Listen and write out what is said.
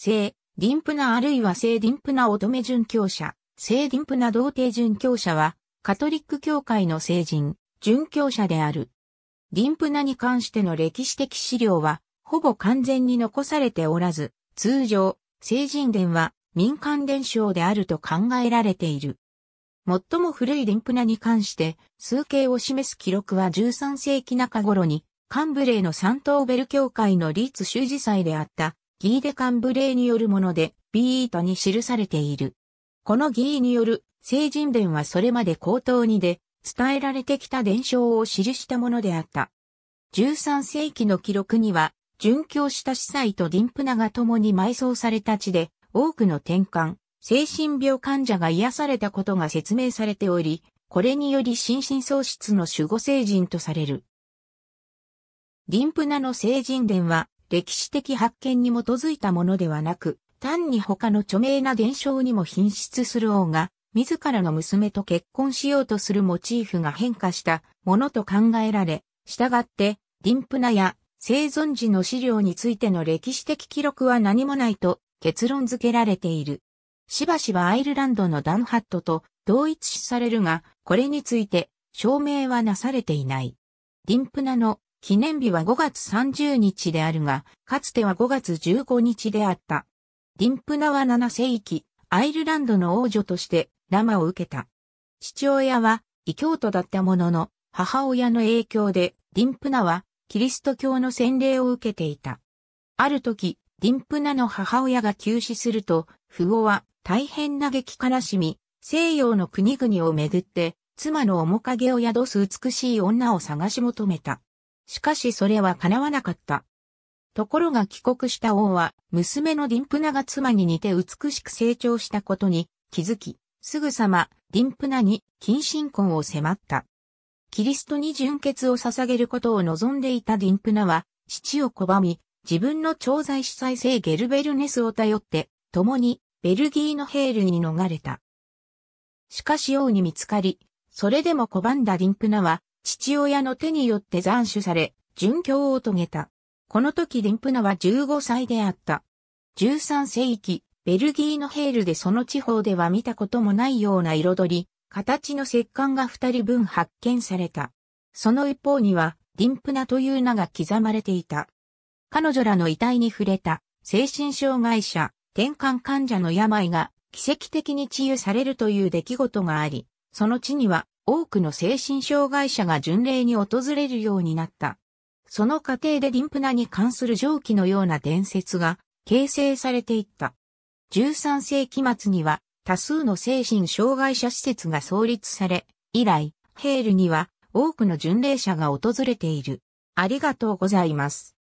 性、ディンプナあるいは聖ディンプナ乙女殉教者、聖ディンプナ童貞殉教者は、カトリック教会の聖人、殉教者である。ディンプナに関しての歴史的資料は、ほぼ完全に残されておらず、通常、聖人伝は民間伝承であると考えられている。最も古いディンプナに関して、数形を示す記録は13世紀中頃に、カンブレーのサントーベル教会のリーツ修辞祭であった、ギーデカンブレーによるもので、ビートに記されている。このギーによる聖人伝はそれまで口頭にで伝えられてきた伝承を記したものであった。13世紀の記録には、殉教した司祭とディンプナが共に埋葬された地で、多くの転換、精神病患者が癒されたことが説明されており、これにより心身喪失の守護聖人とされる。ディンプナの聖人伝は、歴史的発見に基づいたものではなく、単に他の著名な現象にも品質する王が、自らの娘と結婚しようとするモチーフが変化したものと考えられ、従って、ディンプナや生存時の資料についての歴史的記録は何もないと結論付けられている。しばしばアイルランドのダンハットと同一視されるが、これについて証明はなされていない。ディンプナの記念日は5月30日であるが、かつては5月15日であった。ディンプナは7世紀、アイルランドの王女としてラマを受けた。父親は異教徒だったものの、母親の影響でディンプナはキリスト教の洗礼を受けていた。ある時、ディンプナの母親が急死すると、父母は大変嘆き悲しみ、西洋の国々をめぐって、妻の面影を宿す美しい女を探し求めた。しかしそれは叶わなかった。ところが帰国した王は、娘のディンプナが妻に似て美しく成長したことに気づき、すぐさまディンプナに近親婚を迫った。キリストに純血を捧げることを望んでいたディンプナは、父を拒み、自分の長剤主催生ゲルベルネスを頼って、共にベルギーのヘールに逃れた。しかし王に見つかり、それでも拒んだディンプナは、父親の手によって斬首され、殉教を遂げた。この時ディンプナは15歳であった。13世紀、ベルギーのヘールでその地方では見たこともないような彩り、形の石棺が2人分発見された。その一方には、ディンプナという名が刻まれていた。彼女らの遺体に触れた、精神障害者、転換患者の病が、奇跡的に治癒されるという出来事があり、その地には、多くの精神障害者が巡礼に訪れるようになった。その過程でリンプナに関する上記のような伝説が形成されていった。13世紀末には多数の精神障害者施設が創立され、以来、ヘールには多くの巡礼者が訪れている。ありがとうございます。